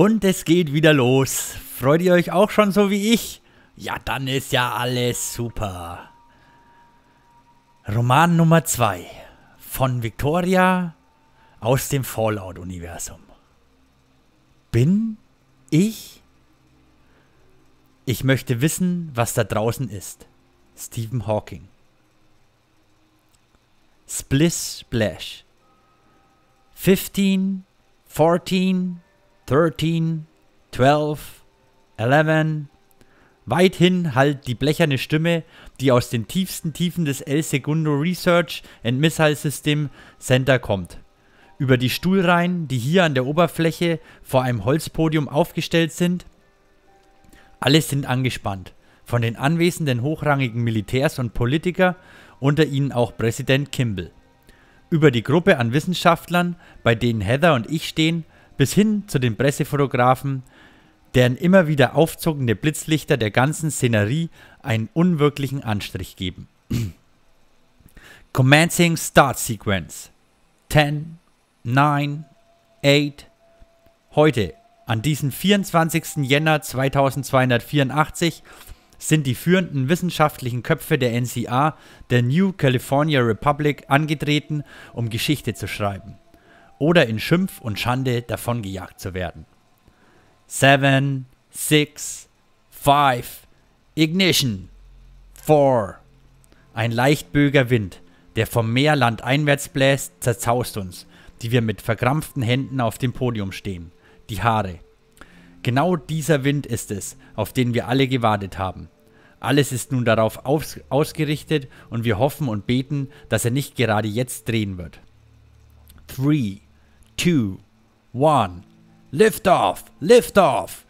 Und es geht wieder los. Freut ihr euch auch schon so wie ich? Ja, dann ist ja alles super. Roman Nummer 2 von Victoria aus dem Fallout-Universum. Bin ich? Ich möchte wissen, was da draußen ist. Stephen Hawking. Splish Splash. 15, 14, 13, 12, 11. Weithin hallt die blecherne Stimme, die aus den tiefsten Tiefen des El Segundo Research and Missile System Center kommt. Über die Stuhlreihen, die hier an der Oberfläche vor einem Holzpodium aufgestellt sind, alle sind angespannt. Von den anwesenden hochrangigen Militärs und Politiker, unter ihnen auch Präsident Kimball. Über die Gruppe an Wissenschaftlern, bei denen Heather und ich stehen, bis hin zu den Pressefotografen, deren immer wieder aufzuckende Blitzlichter der ganzen Szenerie einen unwirklichen Anstrich geben. Commencing Start Sequence. 10, 9, 8. Heute, an diesem 24. Jänner 2284, sind die führenden wissenschaftlichen Köpfe der NCA, der New California Republic, angetreten, um Geschichte zu schreiben oder in Schimpf und Schande davongejagt zu werden. 7, 6, 5, Ignition, 4. Ein leichtböger Wind, der vom Meer landeinwärts bläst, zerzaust uns, die wir mit verkrampften Händen auf dem Podium stehen, die Haare. Genau dieser Wind ist es, auf den wir alle gewartet haben. Alles ist nun darauf aus ausgerichtet und wir hoffen und beten, dass er nicht gerade jetzt drehen wird. 3, two, one. Lift off, lift off.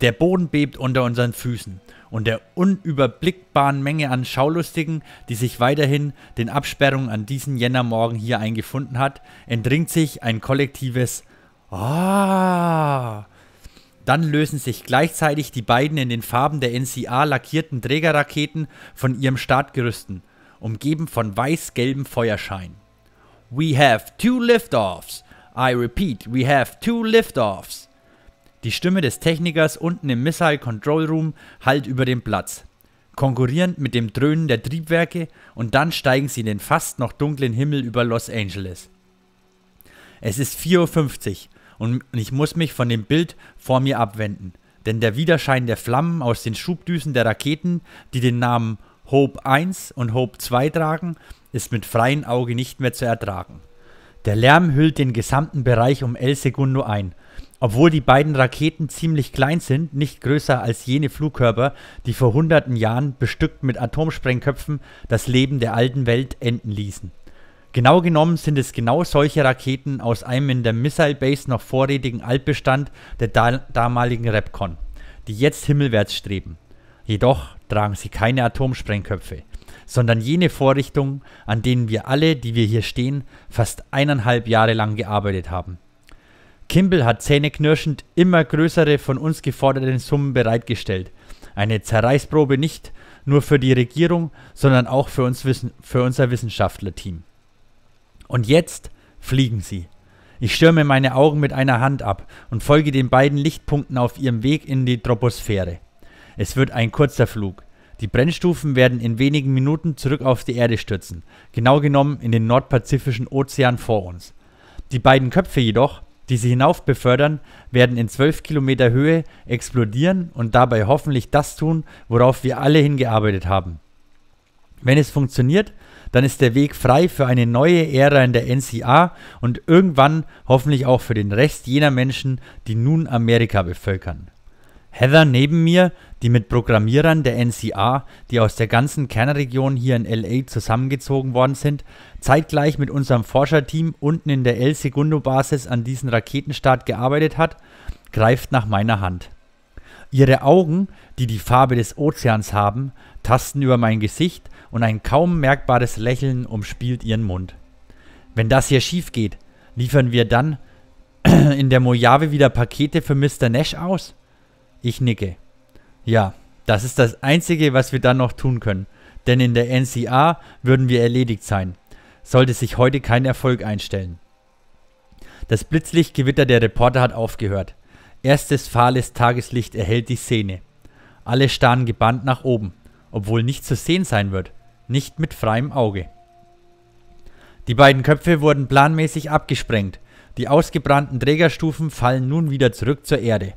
Der Boden bebt unter unseren Füßen und der unüberblickbaren Menge an Schaulustigen, die sich weiterhin den Absperrungen an diesem Jännermorgen hier eingefunden hat, entringt sich ein kollektives Ah. Dann lösen sich gleichzeitig die beiden in den Farben der NCA lackierten Trägerraketen von ihrem Startgerüsten, umgeben von weiß-gelbem Feuerschein. We have two liftoffs. I repeat, we have two liftoffs. Die Stimme des Technikers unten im Missile Control Room hallt über den Platz. Konkurrierend mit dem Dröhnen der Triebwerke und dann steigen sie in den fast noch dunklen Himmel über Los Angeles. Es ist 4.50 Uhr und ich muss mich von dem Bild vor mir abwenden, denn der Widerschein der Flammen aus den Schubdüsen der Raketen, die den Namen Hope 1 und Hope 2 tragen, ist mit freiem Auge nicht mehr zu ertragen. Der Lärm hüllt den gesamten Bereich um El Segundo ein. Obwohl die beiden Raketen ziemlich klein sind, nicht größer als jene Flugkörper, die vor hunderten Jahren, bestückt mit Atomsprengköpfen, das Leben der alten Welt enden ließen. Genau genommen sind es genau solche Raketen aus einem in der Missile Base noch vorrätigen Altbestand der da damaligen Repcon, die jetzt himmelwärts streben. Jedoch tragen sie keine Atomsprengköpfe sondern jene Vorrichtungen, an denen wir alle, die wir hier stehen, fast eineinhalb Jahre lang gearbeitet haben. Kimball hat zähneknirschend immer größere von uns geforderte Summen bereitgestellt. Eine Zerreißprobe nicht nur für die Regierung, sondern auch für, uns Wissen, für unser Wissenschaftlerteam. Und jetzt fliegen sie. Ich stürme meine Augen mit einer Hand ab und folge den beiden Lichtpunkten auf ihrem Weg in die Troposphäre. Es wird ein kurzer Flug. Die Brennstufen werden in wenigen Minuten zurück auf die Erde stürzen, genau genommen in den nordpazifischen Ozean vor uns. Die beiden Köpfe jedoch, die sie hinauf befördern, werden in 12 Kilometer Höhe explodieren und dabei hoffentlich das tun, worauf wir alle hingearbeitet haben. Wenn es funktioniert, dann ist der Weg frei für eine neue Ära in der NCA und irgendwann hoffentlich auch für den Rest jener Menschen, die nun Amerika bevölkern. Heather neben mir, die mit Programmierern der NCA, die aus der ganzen Kernregion hier in LA zusammengezogen worden sind, zeitgleich mit unserem Forscherteam unten in der El Segundo Basis an diesem Raketenstart gearbeitet hat, greift nach meiner Hand. Ihre Augen, die die Farbe des Ozeans haben, tasten über mein Gesicht und ein kaum merkbares Lächeln umspielt ihren Mund. Wenn das hier schief geht, liefern wir dann in der Mojave wieder Pakete für Mr. Nash aus? Ich nicke. Ja, das ist das Einzige, was wir dann noch tun können. Denn in der NCA würden wir erledigt sein, sollte sich heute kein Erfolg einstellen. Das Blitzlichtgewitter der Reporter hat aufgehört. Erstes fahles Tageslicht erhellt die Szene. Alle starren gebannt nach oben, obwohl nichts zu sehen sein wird, nicht mit freiem Auge. Die beiden Köpfe wurden planmäßig abgesprengt. Die ausgebrannten Trägerstufen fallen nun wieder zurück zur Erde.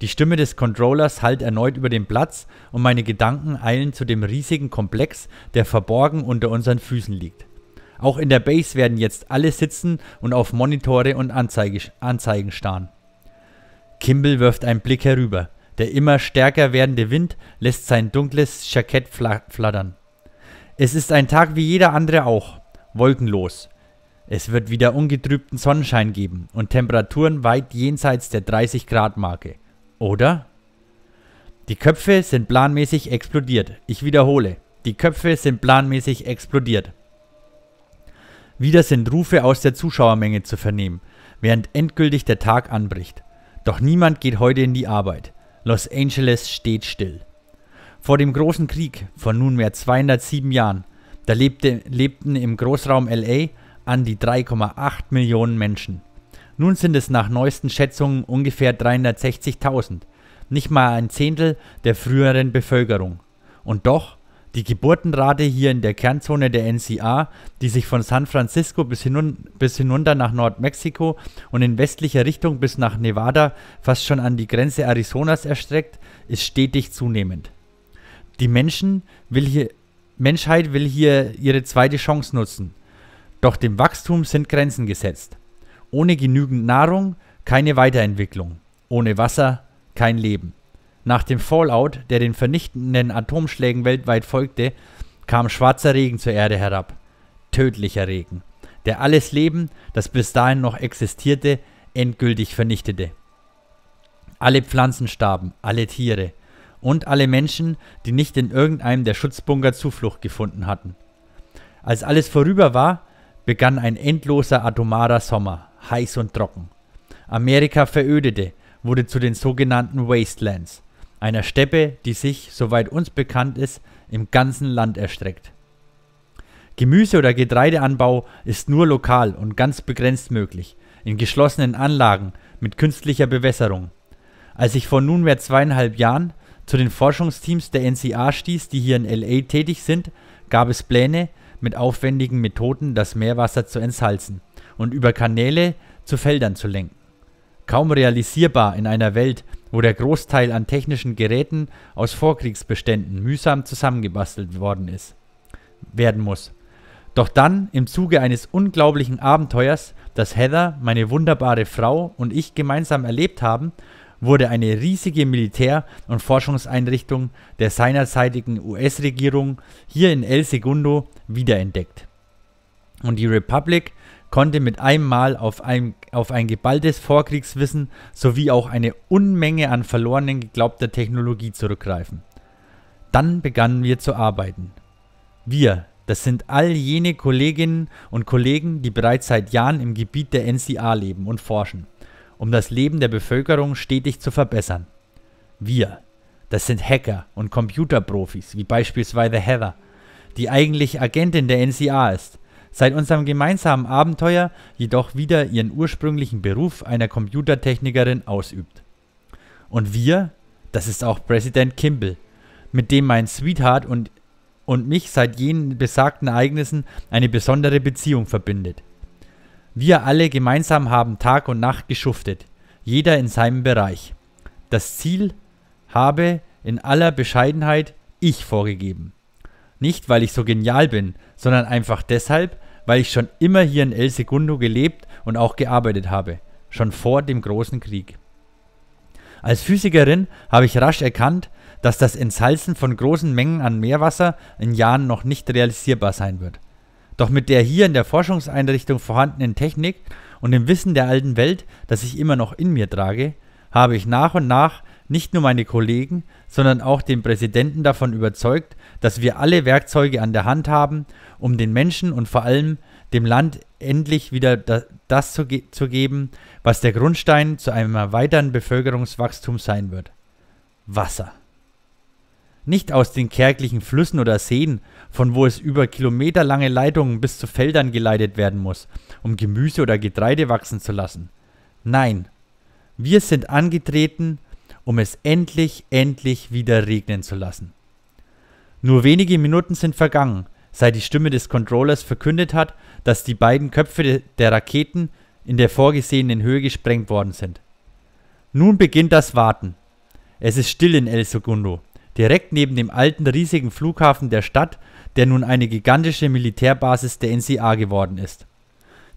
Die Stimme des Controllers hallt erneut über den Platz und meine Gedanken eilen zu dem riesigen Komplex, der verborgen unter unseren Füßen liegt. Auch in der Base werden jetzt alle sitzen und auf Monitore und Anzeige, Anzeigen starren. Kimball wirft einen Blick herüber. Der immer stärker werdende Wind lässt sein dunkles Jackett flattern. Es ist ein Tag wie jeder andere auch, wolkenlos. Es wird wieder ungetrübten Sonnenschein geben und Temperaturen weit jenseits der 30 Grad Marke. Oder? Die Köpfe sind planmäßig explodiert. Ich wiederhole, die Köpfe sind planmäßig explodiert. Wieder sind Rufe aus der Zuschauermenge zu vernehmen, während endgültig der Tag anbricht. Doch niemand geht heute in die Arbeit. Los Angeles steht still. Vor dem großen Krieg von nunmehr 207 Jahren, da lebte, lebten im Großraum LA an die 3,8 Millionen Menschen. Nun sind es nach neuesten Schätzungen ungefähr 360.000, nicht mal ein Zehntel der früheren Bevölkerung. Und doch, die Geburtenrate hier in der Kernzone der NCA, die sich von San Francisco bis, hinun bis hinunter nach Nordmexiko und in westlicher Richtung bis nach Nevada fast schon an die Grenze Arizonas erstreckt, ist stetig zunehmend. Die Menschen will hier, Menschheit will hier ihre zweite Chance nutzen. Doch dem Wachstum sind Grenzen gesetzt. Ohne genügend Nahrung keine Weiterentwicklung. Ohne Wasser kein Leben. Nach dem Fallout, der den vernichtenden Atomschlägen weltweit folgte, kam schwarzer Regen zur Erde herab. Tödlicher Regen, der alles Leben, das bis dahin noch existierte, endgültig vernichtete. Alle Pflanzen starben, alle Tiere und alle Menschen, die nicht in irgendeinem der Schutzbunker Zuflucht gefunden hatten. Als alles vorüber war, begann ein endloser atomarer Sommer, heiß und trocken. Amerika verödete, wurde zu den sogenannten Wastelands, einer Steppe, die sich, soweit uns bekannt ist, im ganzen Land erstreckt. Gemüse- oder Getreideanbau ist nur lokal und ganz begrenzt möglich, in geschlossenen Anlagen mit künstlicher Bewässerung. Als ich vor nunmehr zweieinhalb Jahren zu den Forschungsteams der NCA stieß, die hier in LA tätig sind, gab es Pläne, mit aufwendigen Methoden das Meerwasser zu entsalzen und über Kanäle zu Feldern zu lenken. Kaum realisierbar in einer Welt, wo der Großteil an technischen Geräten aus Vorkriegsbeständen mühsam zusammengebastelt worden ist, werden muss. Doch dann, im Zuge eines unglaublichen Abenteuers, das Heather, meine wunderbare Frau und ich gemeinsam erlebt haben, wurde eine riesige Militär- und Forschungseinrichtung der seinerzeitigen US-Regierung hier in El Segundo wiederentdeckt. Und die Republic konnte mit einem Mal auf ein, auf ein geballtes Vorkriegswissen sowie auch eine Unmenge an verlorenen geglaubter Technologie zurückgreifen. Dann begannen wir zu arbeiten. Wir, das sind all jene Kolleginnen und Kollegen, die bereits seit Jahren im Gebiet der NCA leben und forschen um das Leben der Bevölkerung stetig zu verbessern. Wir, das sind Hacker und Computerprofis, wie beispielsweise Heather, die eigentlich Agentin der NCA ist, seit unserem gemeinsamen Abenteuer jedoch wieder ihren ursprünglichen Beruf einer Computertechnikerin ausübt. Und wir, das ist auch Präsident Kimball, mit dem mein Sweetheart und, und mich seit jenen besagten Ereignissen eine besondere Beziehung verbindet. Wir alle gemeinsam haben Tag und Nacht geschuftet, jeder in seinem Bereich. Das Ziel habe in aller Bescheidenheit ich vorgegeben. Nicht, weil ich so genial bin, sondern einfach deshalb, weil ich schon immer hier in El Segundo gelebt und auch gearbeitet habe, schon vor dem großen Krieg. Als Physikerin habe ich rasch erkannt, dass das Entsalzen von großen Mengen an Meerwasser in Jahren noch nicht realisierbar sein wird. Doch mit der hier in der Forschungseinrichtung vorhandenen Technik und dem Wissen der alten Welt, das ich immer noch in mir trage, habe ich nach und nach nicht nur meine Kollegen, sondern auch den Präsidenten davon überzeugt, dass wir alle Werkzeuge an der Hand haben, um den Menschen und vor allem dem Land endlich wieder das zu, ge zu geben, was der Grundstein zu einem erweiterten Bevölkerungswachstum sein wird. Wasser. Nicht aus den kärglichen Flüssen oder Seen von wo es über kilometerlange Leitungen bis zu Feldern geleitet werden muss, um Gemüse oder Getreide wachsen zu lassen. Nein, wir sind angetreten, um es endlich, endlich wieder regnen zu lassen. Nur wenige Minuten sind vergangen, seit die Stimme des Controllers verkündet hat, dass die beiden Köpfe der Raketen in der vorgesehenen Höhe gesprengt worden sind. Nun beginnt das Warten. Es ist still in El Segundo. Direkt neben dem alten riesigen Flughafen der Stadt der nun eine gigantische Militärbasis der NCA geworden ist.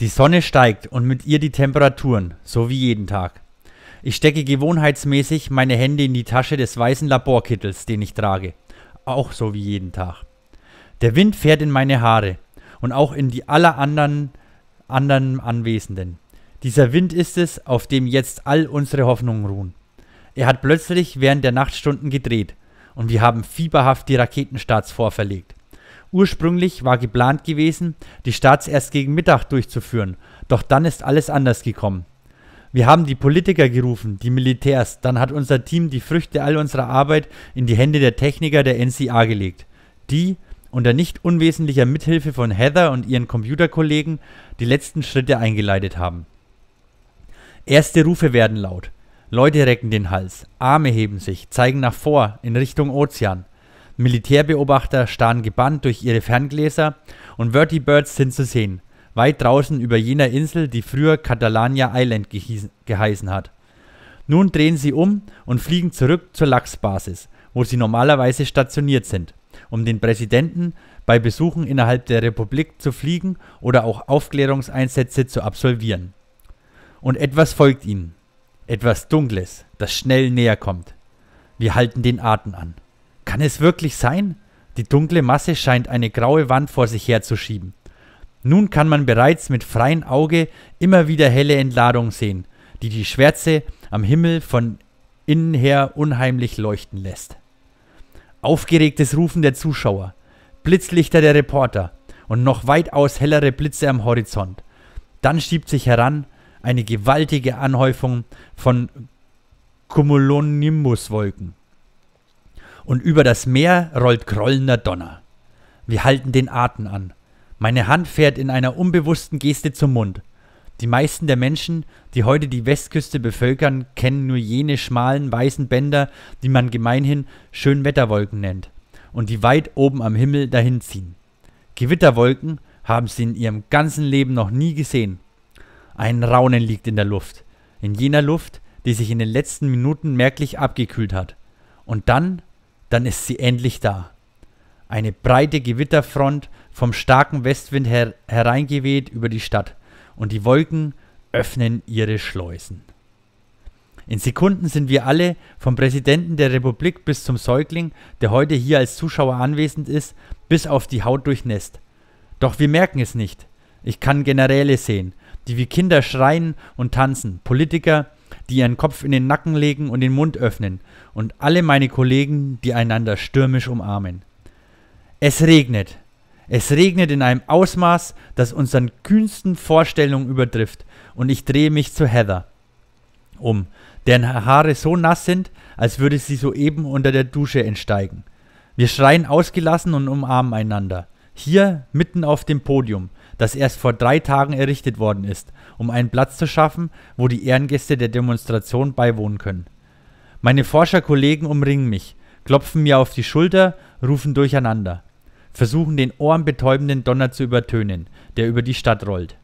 Die Sonne steigt und mit ihr die Temperaturen, so wie jeden Tag. Ich stecke gewohnheitsmäßig meine Hände in die Tasche des weißen Laborkittels, den ich trage, auch so wie jeden Tag. Der Wind fährt in meine Haare und auch in die aller anderen, anderen Anwesenden. Dieser Wind ist es, auf dem jetzt all unsere Hoffnungen ruhen. Er hat plötzlich während der Nachtstunden gedreht und wir haben fieberhaft die Raketenstarts vorverlegt. Ursprünglich war geplant gewesen, die Starts erst gegen Mittag durchzuführen, doch dann ist alles anders gekommen. Wir haben die Politiker gerufen, die Militärs, dann hat unser Team die Früchte all unserer Arbeit in die Hände der Techniker der NCA gelegt, die, unter nicht unwesentlicher Mithilfe von Heather und ihren Computerkollegen, die letzten Schritte eingeleitet haben. Erste Rufe werden laut. Leute recken den Hals, Arme heben sich, zeigen nach vor, in Richtung Ozean. Militärbeobachter starren gebannt durch ihre Ferngläser und Vertibirds sind zu sehen, weit draußen über jener Insel, die früher Catalania Island geheißen hat. Nun drehen sie um und fliegen zurück zur Lachsbasis, wo sie normalerweise stationiert sind, um den Präsidenten bei Besuchen innerhalb der Republik zu fliegen oder auch Aufklärungseinsätze zu absolvieren. Und etwas folgt ihnen. Etwas Dunkles, das schnell näher kommt. Wir halten den Atem an. Kann es wirklich sein? Die dunkle Masse scheint eine graue Wand vor sich herzuschieben. Nun kann man bereits mit freiem Auge immer wieder helle Entladungen sehen, die die Schwärze am Himmel von innen her unheimlich leuchten lässt. Aufgeregtes Rufen der Zuschauer, Blitzlichter der Reporter und noch weitaus hellere Blitze am Horizont. Dann schiebt sich heran eine gewaltige Anhäufung von Cumulonimbuswolken und über das Meer rollt grollender Donner. Wir halten den Atem an. Meine Hand fährt in einer unbewussten Geste zum Mund. Die meisten der Menschen, die heute die Westküste bevölkern, kennen nur jene schmalen weißen Bänder, die man gemeinhin Schönwetterwolken nennt und die weit oben am Himmel dahinziehen. Gewitterwolken haben sie in ihrem ganzen Leben noch nie gesehen. Ein Raunen liegt in der Luft, in jener Luft, die sich in den letzten Minuten merklich abgekühlt hat. Und dann dann ist sie endlich da. Eine breite Gewitterfront vom starken Westwind her hereingeweht über die Stadt und die Wolken öffnen ihre Schleusen. In Sekunden sind wir alle, vom Präsidenten der Republik bis zum Säugling, der heute hier als Zuschauer anwesend ist, bis auf die Haut durchnässt. Doch wir merken es nicht. Ich kann Generäle sehen, die wie Kinder schreien und tanzen, Politiker, die ihren Kopf in den Nacken legen und den Mund öffnen, und alle meine Kollegen, die einander stürmisch umarmen. Es regnet. Es regnet in einem Ausmaß, das unseren kühnsten Vorstellungen übertrifft, und ich drehe mich zu Heather um, deren Haare so nass sind, als würde sie soeben unter der Dusche entsteigen. Wir schreien ausgelassen und umarmen einander. Hier mitten auf dem Podium, das erst vor drei Tagen errichtet worden ist, um einen Platz zu schaffen, wo die Ehrengäste der Demonstration beiwohnen können. Meine Forscherkollegen umringen mich, klopfen mir auf die Schulter, rufen durcheinander, versuchen den ohrenbetäubenden Donner zu übertönen, der über die Stadt rollt.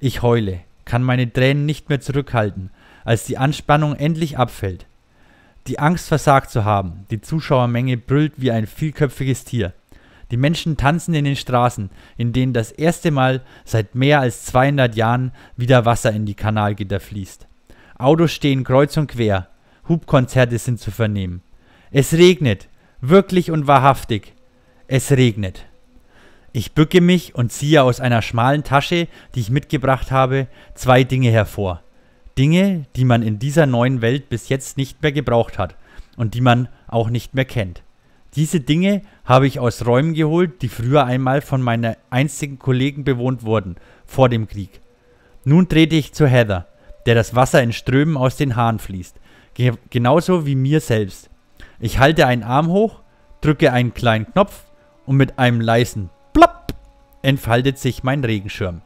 Ich heule, kann meine Tränen nicht mehr zurückhalten, als die Anspannung endlich abfällt. Die Angst versagt zu haben, die Zuschauermenge brüllt wie ein vielköpfiges Tier. Die Menschen tanzen in den Straßen, in denen das erste Mal seit mehr als 200 Jahren wieder Wasser in die Kanalgitter fließt. Autos stehen kreuz und quer, Hubkonzerte sind zu vernehmen. Es regnet, wirklich und wahrhaftig. Es regnet. Ich bücke mich und ziehe aus einer schmalen Tasche, die ich mitgebracht habe, zwei Dinge hervor. Dinge, die man in dieser neuen Welt bis jetzt nicht mehr gebraucht hat und die man auch nicht mehr kennt. Diese Dinge habe ich aus Räumen geholt, die früher einmal von meinen einstigen Kollegen bewohnt wurden, vor dem Krieg. Nun trete ich zu Heather, der das Wasser in Strömen aus den Haaren fließt, Ge genauso wie mir selbst. Ich halte einen Arm hoch, drücke einen kleinen Knopf und mit einem leisen Plopp entfaltet sich mein Regenschirm.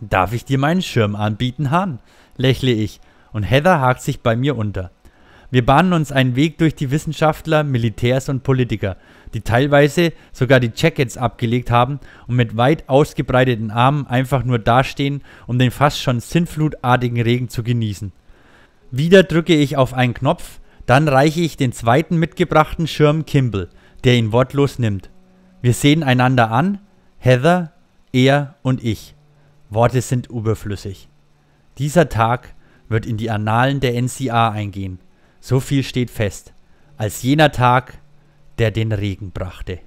Darf ich dir meinen Schirm anbieten, Hahn? lächle ich, und Heather hakt sich bei mir unter. Wir bahnen uns einen Weg durch die Wissenschaftler, Militärs und Politiker, die teilweise sogar die Jackets abgelegt haben und mit weit ausgebreiteten Armen einfach nur dastehen, um den fast schon sinnflutartigen Regen zu genießen. Wieder drücke ich auf einen Knopf, dann reiche ich den zweiten mitgebrachten Schirm Kimball, der ihn wortlos nimmt. Wir sehen einander an, Heather, er und ich. Worte sind überflüssig. Dieser Tag wird in die Annalen der NCA eingehen. So viel steht fest, als jener Tag, der den Regen brachte.